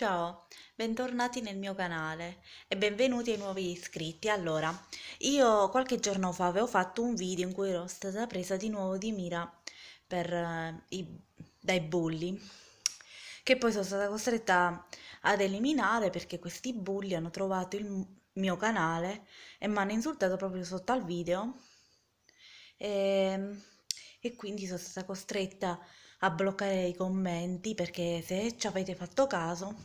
Ciao, bentornati nel mio canale e benvenuti ai nuovi iscritti. Allora, io qualche giorno fa avevo fatto un video in cui ero stata presa di nuovo di mira per, eh, i, dai bulli, che poi sono stata costretta ad eliminare perché questi bulli hanno trovato il mio canale e mi hanno insultato proprio sotto al video e, ehm, e quindi sono stata costretta a a bloccare i commenti perché se ci avete fatto caso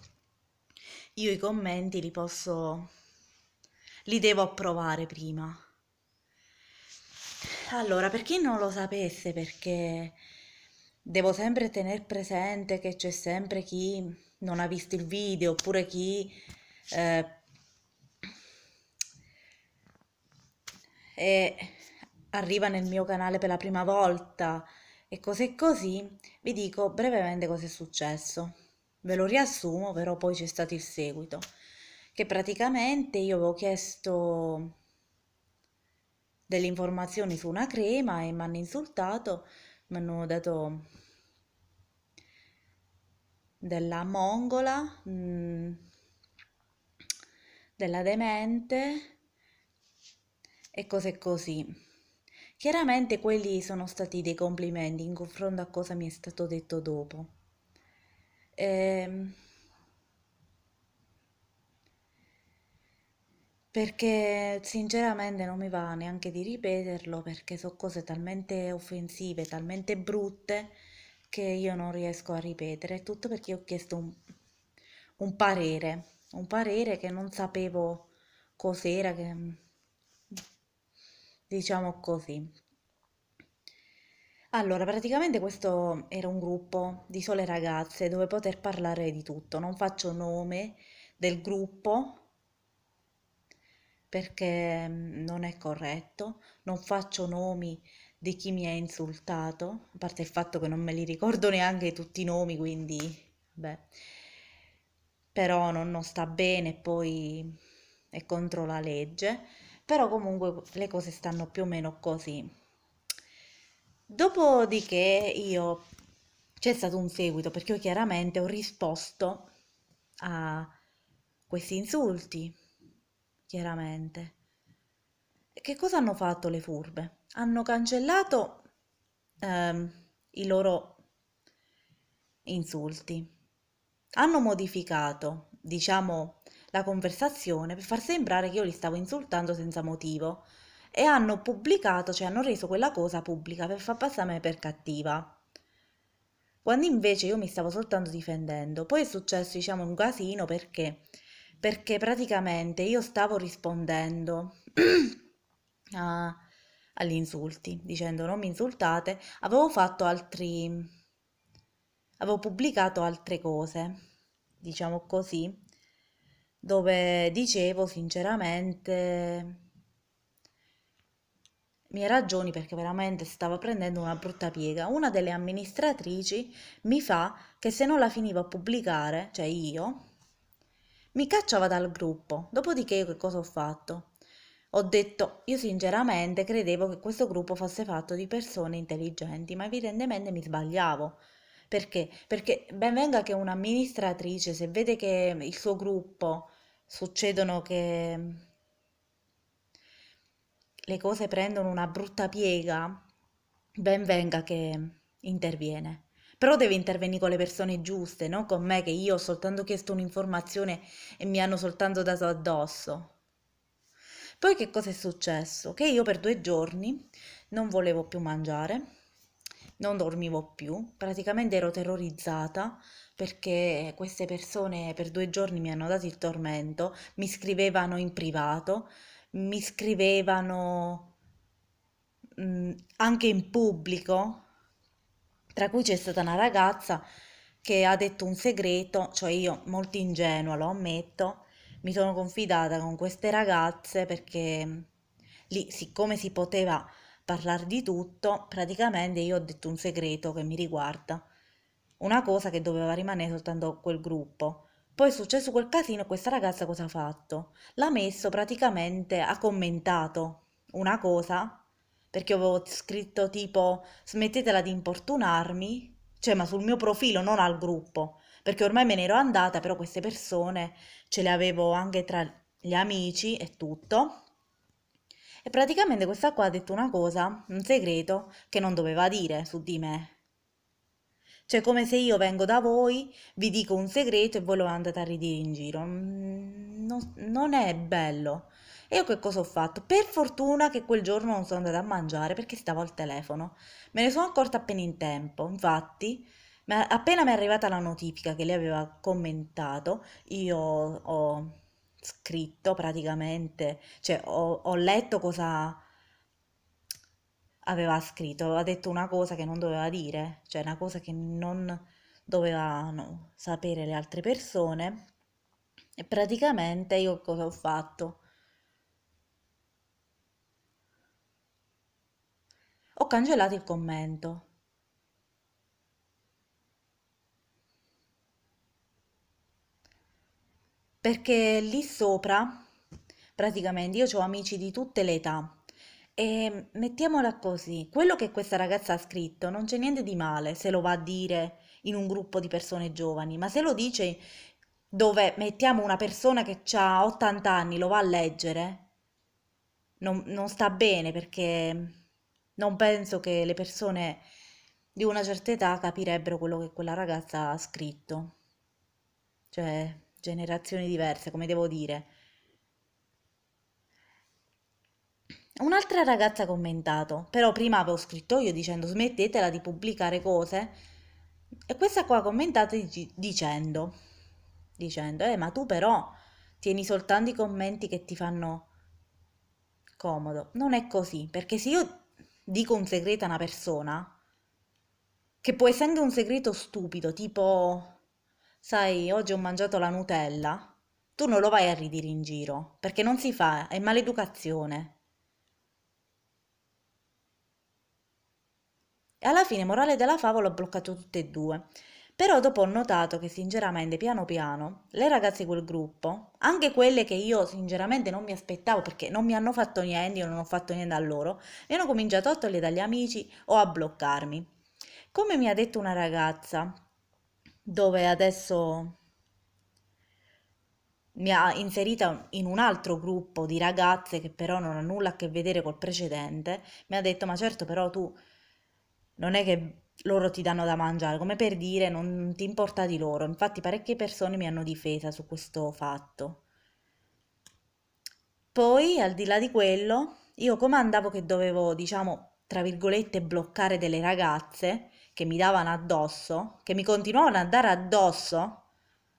io i commenti li posso li devo approvare prima allora per chi non lo sapesse perché devo sempre tenere presente che c'è sempre chi non ha visto il video oppure chi eh, e arriva nel mio canale per la prima volta e così così vi dico brevemente cosa è successo. Ve lo riassumo, però poi c'è stato il seguito. Che praticamente io avevo chiesto delle informazioni su una crema e mi hanno insultato, mi hanno dato della mongola, mm, della demente e cose così. Chiaramente quelli sono stati dei complimenti in confronto a cosa mi è stato detto dopo. Ehm... Perché sinceramente non mi va neanche di ripeterlo perché sono cose talmente offensive, talmente brutte che io non riesco a ripetere. Tutto perché ho chiesto un, un parere, un parere che non sapevo cos'era, che diciamo così. Allora, praticamente questo era un gruppo di sole ragazze dove poter parlare di tutto. Non faccio nome del gruppo perché mm, non è corretto, non faccio nomi di chi mi ha insultato, a parte il fatto che non me li ricordo neanche tutti i nomi, quindi beh, però non, non sta bene, poi è contro la legge però comunque le cose stanno più o meno così. Dopodiché io c'è stato un seguito perché io chiaramente ho risposto a questi insulti, chiaramente. Che cosa hanno fatto le furbe? Hanno cancellato ehm, i loro insulti, hanno modificato, diciamo, la conversazione per far sembrare che io li stavo insultando senza motivo e hanno pubblicato, cioè hanno reso quella cosa pubblica per far passare me per cattiva. Quando invece io mi stavo soltanto difendendo, poi è successo diciamo un casino perché perché praticamente io stavo rispondendo a, agli insulti, dicendo non mi insultate, avevo fatto altri avevo pubblicato altre cose, diciamo così, dove dicevo sinceramente mie ragioni perché veramente stava prendendo una brutta piega. Una delle amministratrici mi fa che se non la finivo a pubblicare, cioè io, mi cacciava dal gruppo. Dopodiché io che cosa ho fatto? Ho detto, io sinceramente credevo che questo gruppo fosse fatto di persone intelligenti, ma evidentemente mi sbagliavo. Perché? Perché ben venga che un'amministratrice, se vede che il suo gruppo succedono che mm, le cose prendono una brutta piega, ben venga che interviene. Però deve intervenire con le persone giuste, non con me che io ho soltanto chiesto un'informazione e mi hanno soltanto dato addosso. Poi che cosa è successo? Che io per due giorni non volevo più mangiare, non dormivo più, praticamente ero terrorizzata perché queste persone per due giorni mi hanno dato il tormento, mi scrivevano in privato, mi scrivevano mh, mm, anche in pubblico, tra cui c'è stata una ragazza che ha detto un segreto, cioè io molto ingenua lo ammetto, mi sono confidata con queste ragazze perché mm, lì siccome si poteva parlare di tutto, praticamente io ho detto un segreto che mi riguarda, una cosa che doveva rimanere soltanto quel gruppo. Poi è successo quel casino e questa ragazza cosa ha fatto? L'ha messo praticamente, ha commentato una cosa, perché avevo scritto tipo smettetela di importunarmi, cioè ma sul mio profilo, non al gruppo, perché ormai me ne ero andata, però queste persone ce le avevo anche tra gli amici e tutto e praticamente questa qua ha detto una cosa, un segreto, che non doveva dire su di me. Cioè come se io vengo da voi, vi dico un segreto e voi lo andate a ridire in giro. Mm, non, non è bello. E io che cosa ho fatto? Per fortuna che quel giorno non sono andata a mangiare perché stavo al telefono. Me ne sono accorta appena in tempo. Infatti, appena mi è arrivata la notifica che lei aveva commentato, io ho scritto praticamente, cioè ho, ho letto cosa aveva scritto, aveva detto una cosa che non doveva dire, cioè una cosa che non dovevano sapere le altre persone e praticamente io cosa ho fatto? Ho cancellato il commento perché lì sopra praticamente io ho amici di tutte le età e mettiamola così, quello che questa ragazza ha scritto non c'è niente di male se lo va a dire in un gruppo di persone giovani, ma se lo dice dove mettiamo una persona che ha 80 anni, lo va a leggere, non, non sta bene perché non penso che le persone di una certa età capirebbero quello che quella ragazza ha scritto. Cioè, generazioni diverse, come devo dire. Un'altra ragazza ha commentato, però prima avevo scritto io dicendo smettetela di pubblicare cose e questa qua ha commentato dicendo, dicendo, eh ma tu però tieni soltanto i commenti che ti fanno comodo. Non è così, perché se io dico un segreto a una persona, che può essere anche un segreto stupido, tipo sai, oggi ho mangiato la Nutella, tu non lo vai a ridire in giro, perché non si fa, è maleducazione. E alla fine, morale della favola, ho bloccato tutte e due. Però dopo ho notato che sinceramente piano piano le ragazze di quel gruppo, anche quelle che io sinceramente non mi aspettavo perché non mi hanno fatto niente, io non ho fatto niente a loro, mi hanno cominciato a togliere dagli amici o a bloccarmi. Come mi ha detto una ragazza, dove adesso mi ha inserita in un altro gruppo di ragazze che però non ha nulla a che vedere col precedente, mi ha detto ma certo però tu non è che loro ti danno da mangiare, come per dire non ti importa di loro, infatti parecchie persone mi hanno difesa su questo fatto. Poi al di là di quello io comandavo che dovevo diciamo tra virgolette bloccare delle ragazze che mi davano addosso, che mi continuavano ad andare addosso,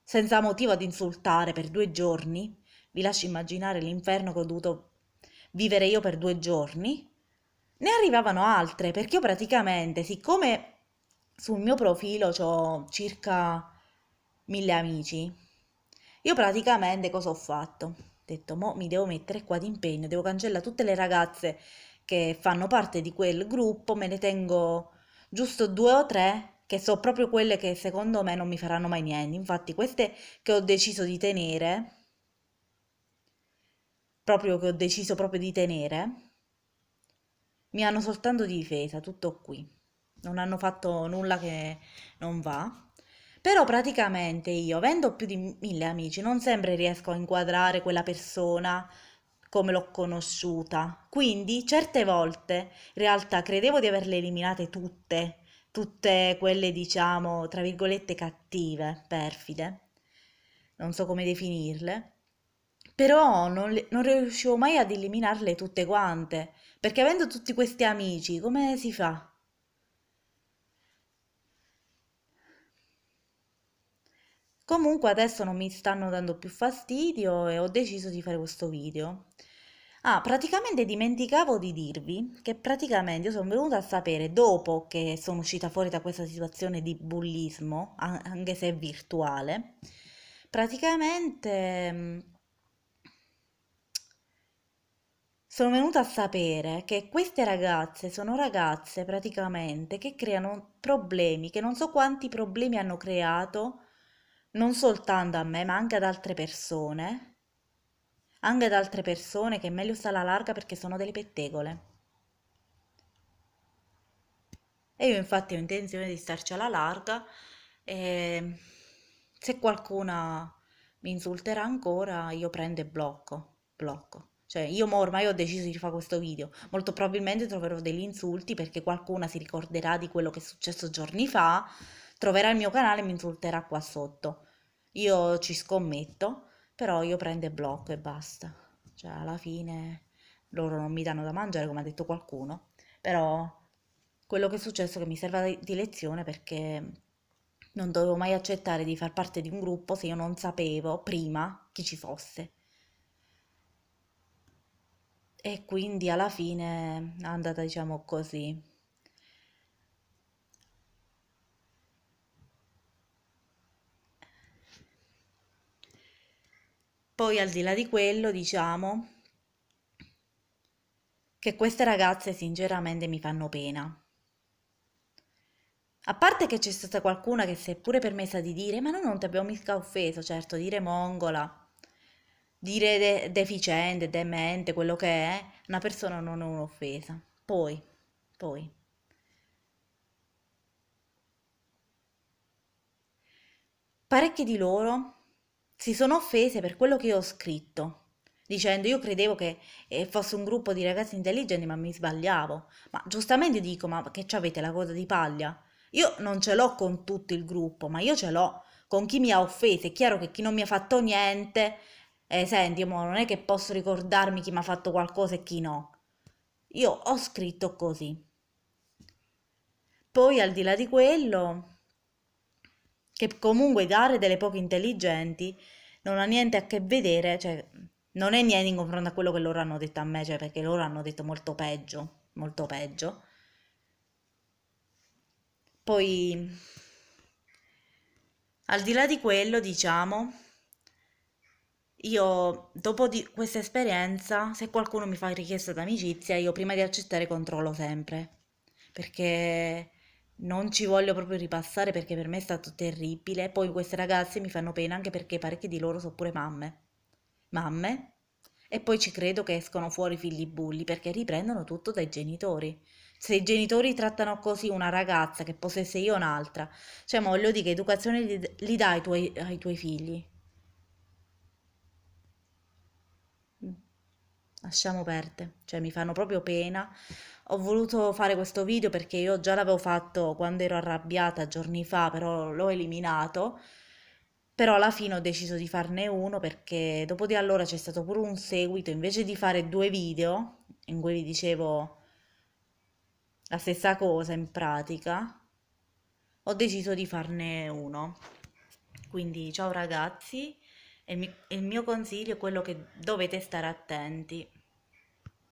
senza motivo ad insultare per due giorni, vi lascio immaginare l'inferno che ho dovuto vivere io per due giorni, ne arrivavano altre perché io praticamente, siccome sul mio profilo ho circa mille amici, io praticamente cosa ho fatto? Ho detto, mo mi devo mettere qua d'impegno, devo cancellare tutte le ragazze che fanno parte di quel gruppo, me ne tengo giusto due o tre che sono proprio quelle che secondo me non mi faranno mai niente. Infatti queste che ho deciso di tenere, proprio che ho deciso proprio di tenere, mi hanno soltanto difesa, tutto qui. Non hanno fatto nulla che non va. Però praticamente io, avendo più di mille amici, non sempre riesco a inquadrare quella persona come l'ho conosciuta. Quindi certe volte in realtà credevo di averle eliminate tutte, tutte quelle diciamo tra virgolette cattive, perfide, non so come definirle, però non, non riuscivo mai ad eliminarle tutte quante, perché avendo tutti questi amici, come si fa? Comunque adesso non mi stanno dando più fastidio e ho deciso di fare questo video. Ah, praticamente dimenticavo di dirvi che praticamente io sono venuta a sapere dopo che sono uscita fuori da questa situazione di bullismo, anche se virtuale, praticamente mm, sono venuta a sapere che queste ragazze sono ragazze praticamente che creano problemi, che non so quanti problemi hanno creato, non soltanto a me, ma anche ad altre persone anche ad altre persone che è meglio stare alla larga perché sono delle pettegole. E io infatti ho intenzione di starci alla larga e se qualcuna mi insulterà ancora io prendo e blocco, blocco. Cioè io ormai ho deciso di fare questo video, molto probabilmente troverò degli insulti perché qualcuna si ricorderà di quello che è successo giorni fa, troverà il mio canale e mi insulterà qua sotto. Io ci scommetto però io prendo e blocco e basta. Cioè, alla fine loro non mi danno da mangiare, come ha detto qualcuno, però quello che è successo è che mi serve di lezione perché non dovevo mai accettare di far parte di un gruppo se io non sapevo prima chi ci fosse. E quindi alla fine è andata, diciamo così, Poi al di là di quello diciamo che queste ragazze sinceramente mi fanno pena. A parte che c'è stata qualcuna che si è pure permessa di dire ma noi non ti abbiamo mica offeso, certo, dire mongola, dire de deficiente, demente, quello che è, una persona non è un'offesa. Poi, poi. Parecchi di loro si sono offese per quello che io ho scritto, dicendo io credevo che eh, fosse un gruppo di ragazzi intelligenti ma mi sbagliavo. Ma giustamente dico, ma che avete la coda di paglia? Io non ce l'ho con tutto il gruppo, ma io ce l'ho con chi mi ha offeso. È chiaro che chi non mi ha fatto niente, eh, senti, mo, non è che posso ricordarmi chi mi ha fatto qualcosa e chi no. Io ho scritto così. Poi al di là di quello, che comunque gare delle poche intelligenti non ha niente a che vedere, cioè non è niente in confronto a quello che loro hanno detto a me, cioè perché loro hanno detto molto peggio, molto peggio. Poi, al di là di quello, diciamo, io dopo questa esperienza, se qualcuno mi fa richiesta d'amicizia, io prima di accettare controllo sempre, perché non ci voglio proprio ripassare perché per me è stato terribile. Poi queste ragazze mi fanno pena anche perché parecchie di loro sono pure mamme. Mamme? E poi ci credo che escono fuori figli bulli perché riprendono tutto dai genitori. Se i genitori trattano così una ragazza che possesse io un'altra, cioè voglio dire che educazione li dai tuoi, ai tuoi figli? lasciamo perdere, cioè mi fanno proprio pena. Ho voluto fare questo video perché io già l'avevo fatto quando ero arrabbiata giorni fa, però l'ho eliminato. Però alla fine ho deciso di farne uno perché dopo di allora c'è stato pure un seguito, invece di fare due video in cui vi dicevo la stessa cosa in pratica, ho deciso di farne uno. Quindi ciao ragazzi, il mio consiglio è quello che dovete stare attenti.